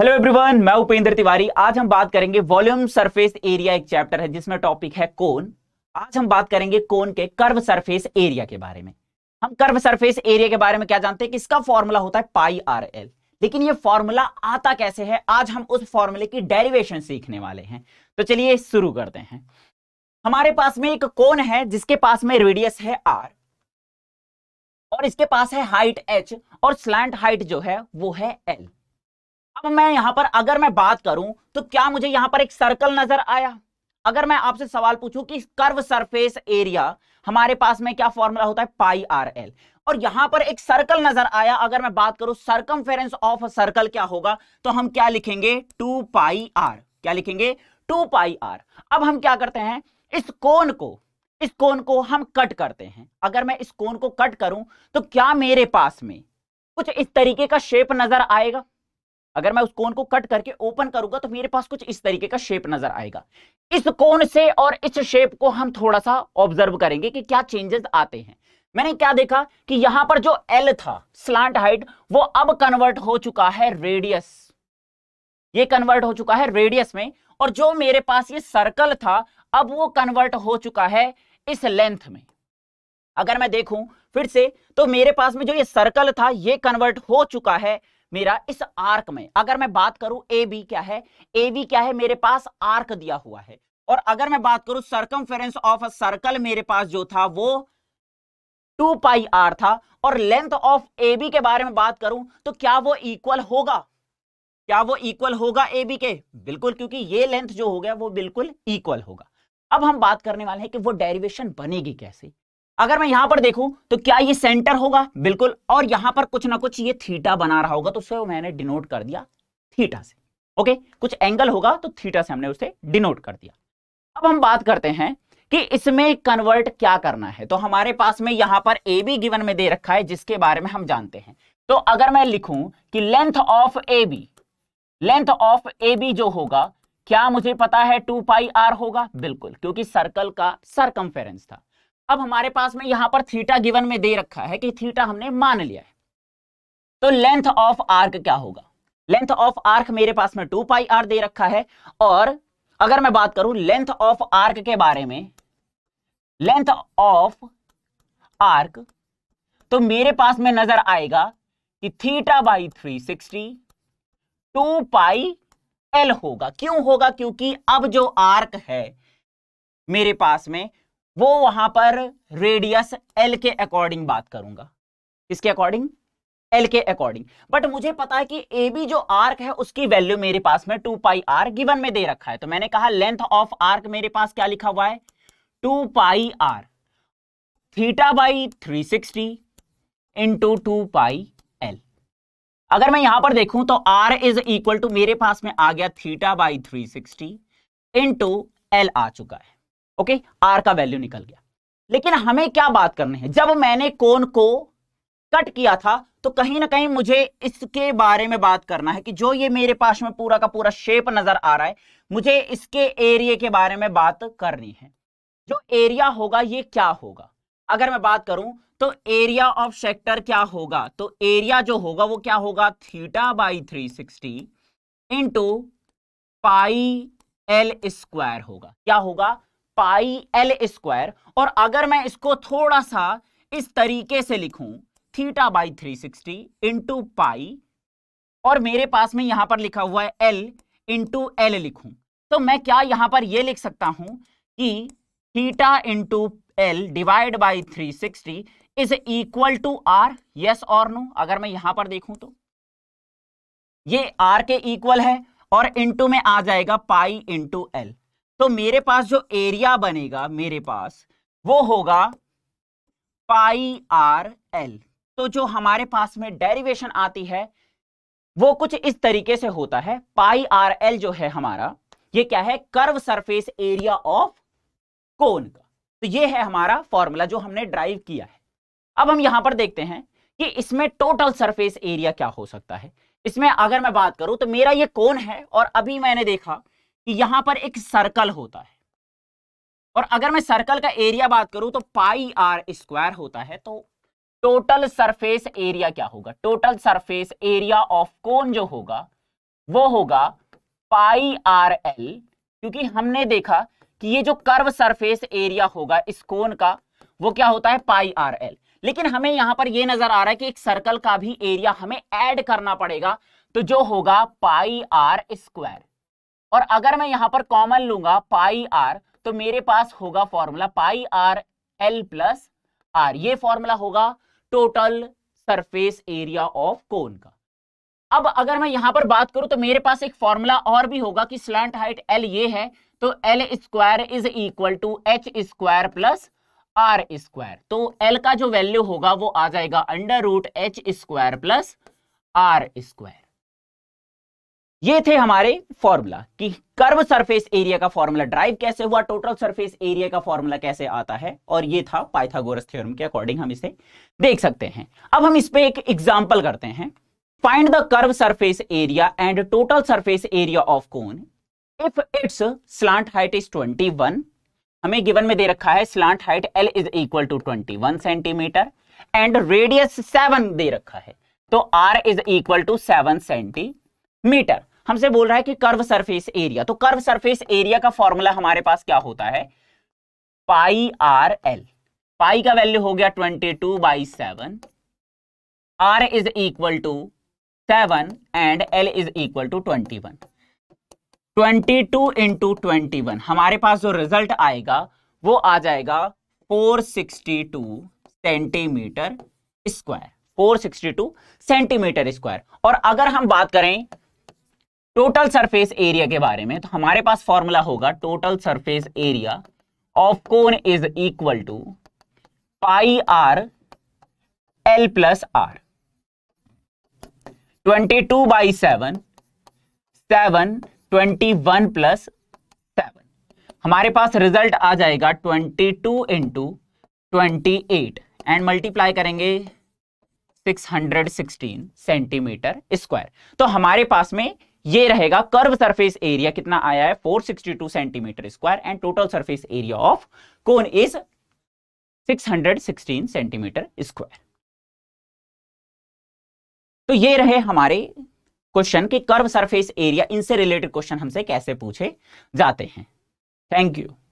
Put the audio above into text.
hello everyone मैं उपेंद्र तिवारी आज हम बात करेंगे वॉल्यूम सरफेस एरिया एक चैप्टर है जिसमें टॉपिक है कोन आज हम बात करेंगे कोन के कर्व सरफेस एरिया के बारे में हम कर्व सरफेस एरिया के बारे में क्या जानते हैं कि इसका फॉर्मूला होता है पाई आर एल लेकिन ये फॉर्मूला आता कैसे है आज हम उस फॉर्मूले की डेरिवेशन सीखने वाले हैं तो चलिए शुरू करते हैं हमारे पास में एक कोन है जिसके पास में रेडियस है आर और इसके पास है हाइट एच और स्लैंट हाइट जो है वो है एल अब मैं यहां पर अगर मैं बात करूं तो क्या मुझे यहां पर एक सर्कल नजर आया अगर मैं आपसे सवाल पूछूं कि कर्व सरफेस एरिया हमारे पास में क्या फॉर्मूला होता है पाई आर एल और यहां पर एक सर्कल नजर आया अगर मैं बात करूं सर्कमफेरेंस ऑफ सर्कल क्या होगा तो हम क्या लिखेंगे टू पाई आर क्या लिखेंगे टू पाई आर अब हम क्या करते हैं इस कोन को इस कोन को हम कट करते हैं अगर मैं इस कोन को कट करूं तो क्या मेरे पास में कुछ इस तरीके का शेप नजर आएगा अगर मैं उस कोन को कट करके ओपन करूंगा तो मेरे पास कुछ इस तरीके का शेप नजर आएगा इस कोन से और इस शेप को हम थोड़ा सा ऑब्जर्व करेंगे कि क्या चेंजेस आते हैं मैंने क्या देखा कि यहां पर जो एल था स्लांट हाइट वो अब कन्वर्ट हो चुका है रेडियस ये कन्वर्ट हो चुका है रेडियस में और जो मेरे पास ये सर्कल था अब वो कन्वर्ट हो चुका है इस लेंथ में अगर मैं देखूं फिर से तो मेरे पास में जो ये सर्कल था ये कन्वर्ट हो चुका है मेरा इस आर्क में अगर मैं बात करूं ए बी क्या है ए बी क्या है मेरे पास आर्क दिया हुआ है और अगर मैं बात करूं सर्कम ऑफ अ सर्कल मेरे पास जो था वो टू पाई आर था और लेंथ ऑफ ए बी के बारे में बात करूं तो क्या वो इक्वल होगा क्या वो इक्वल होगा ए बी के बिल्कुल क्योंकि ये लेंथ जो हो गया वो बिल्कुल इक्वल होगा अब हम बात करने वाले हैं कि वो डेरिवेशन बनेगी कैसे अगर मैं यहां पर देखूं तो क्या ये सेंटर होगा बिल्कुल और यहां पर कुछ ना कुछ ये थीटा बना रहा होगा तो उसे मैंने डिनोट कर दिया थीटा से ओके कुछ एंगल होगा तो थीटा से हमने उसे डिनोट कर दिया अब हम बात करते हैं कि इसमें कन्वर्ट क्या करना है तो हमारे पास में यहां पर ए बी गिवन में दे रखा है जिसके बारे में हम जानते हैं तो अगर मैं लिखूं कि length of A B length of A B जो होगा क्या मुझे पता है टू पाई आर होगा बिल्कुल क्योंकि सर्कल का सरकमफेरेंस था अब हमारे पास में यहां पर थीटा गिवन में दे रखा है कि थीटा हमने मान लिया है तो लेंथ ऑफ आर्क क्या होगा लेंथ ऑफ आर्क मेरे पास में टू पाई आर दे रखा है और अगर मैं बात करूं लेंथ ऑफ आर्क के बारे में लेंथ ऑफ आर्क तो मेरे पास में नजर आएगा कि theta by three sixty two pi L होगा क्यों होगा क्योंकि अब जो आर्क है मेरे पास में वो वहां पर रेडियस एल के अकॉर्डिंग बात करूंगा इसके अकॉर्डिंग एल के अकॉर्डिंग बट मुझे पता है कि ए बी जो आर्क है उसकी वैल्यू मेरे पास में टू पाई आर गिवन में दे रखा है तो मैंने कहा लेंथ ऑफ आर्क मेरे पास क्या लिखा हुआ है two pi R theta by three sixty into two pi L अगर मैं यहां पर देखूं तो आर इज इक्वल टू मेरे पास में आ गया theta by three sixty into L आ चुका है ओके आर का वैल्यू निकल गया लेकिन हमें क्या बात करनी है जब मैंने कोन को कट किया था तो कहीं ना कहीं मुझे इसके बारे में बात करना है कि जो ये मेरे पास में पूरा का पूरा शेप नजर आ रहा है मुझे इसके एरिए के बारे में बात करनी है जो एरिया होगा ये क्या होगा अगर मैं बात करूं तो एरिया ऑफ सेक्टर क्या होगा तो एरिया जो होगा वो क्या होगा theta by three sixty into pi L square होगा क्या होगा पाई एल स्क्वायर और अगर मैं इसको थोड़ा सा इस तरीके से लिखूं theta by three sixty into pi और मेरे पास में यहां पर लिखा हुआ है एल इंटू एल लिखूं तो मैं क्या यहां पर यह लिख सकता हूं कि theta into L divide by three sixty is equal to R yes और नो अगर मैं यहां पर देखूं तो ये आर के इक्वल है और इंटू में आ जाएगा पाई इंटू एल तो मेरे पास जो एरिया बनेगा मेरे पास वो होगा पाई आर एल तो जो हमारे पास में डेरिवेशन आती है वो कुछ इस तरीके से होता है पाई आर एल जो है हमारा ये क्या है curve surface area of cone का तो ये है हमारा फॉर्मूला जो हमने ड्राइव किया है अब हम यहां पर देखते हैं कि इसमें टोटल सरफेस एरिया क्या हो सकता है इसमें अगर मैं बात करूं तो मेरा ये कोन है और अभी मैंने देखा कि यहां पर एक सर्कल होता है और अगर मैं सर्कल का एरिया बात करूं तो पाई आर स्क्वायर होता है तो टोटल सरफेस एरिया क्या होगा total surface area of cone जो होगा वो होगा पाई आर एल क्योंकि हमने देखा कि ये जो कर्व सरफेस एरिया होगा इस कोन का वो क्या होता है पाई आर एल लेकिन हमें यहां पर ये नजर आ रहा है कि एक सर्कल का भी एरिया हमें ऐड करना पड़ेगा तो जो होगा पाई आर स्क्वायर और अगर मैं यहां पर कॉमन लूंगा पाई आर तो मेरे पास होगा formula pi R L plus R ये फॉर्मूला होगा total surface area of cone का अब अगर मैं यहां पर बात करूं तो मेरे पास एक फॉर्मूला और भी होगा कि स्लैंट हाइट एल ये है तो L square is equal to H square plus R square तो एल का जो वैल्यू होगा वो आ जाएगा under root H square plus R square ये थे हमारे फॉर्मूला कि कर्व सरफेस एरिया का फॉर्मूला ड्राइव कैसे हुआ टोटल सरफेस एरिया का फॉर्मूला कैसे आता है और ये था पाइथागोरस थ्योरम के अकॉर्डिंग हम इसे देख सकते हैं अब हम इस पे एक एग्जांपल करते हैं find the curve surface area and total surface area of cone if it's slant height is twenty हमें गिवन में दे रखा है slant height L is equal to twenty centimetre and radius seven दे रखा है तो R is equal to centi centimetre हमसे बोल रहा है कि कर्व सरफेस एरिया तो कर्व सरफेस एरिया का फॉर्मूला हमारे पास क्या होता है पाई आर एल पाई का वैल्यू हो गया twenty two by seven R is equal to seven and L is equal to twenty one twenty two into twenty one हमारे पास जो रिजल्ट आएगा वो आ जाएगा four sixty two centimetre square 462 centimetre square और अगर हम बात करें टोटल सरफेस एरिया के बारे में तो हमारे पास फॉर्मूला होगा total surface area of cone is equal to pi R L plus R twenty two by seven seven twenty one plus seven हमारे पास रिजल्ट आ जाएगा twenty two into twenty eight and multiply करेंगे 616 centimetre square तो हमारे पास में ये रहेगा कर्व सरफेस एरिया कितना आया है 462 centimetre square and total surface area of cone is 616 centimetre square तो ये रहे हमारे क्वेश्चन के कर्व सरफेस एरिया इनसे रिलेटेड क्वेश्चन हमसे कैसे पूछे जाते हैं थैंक यू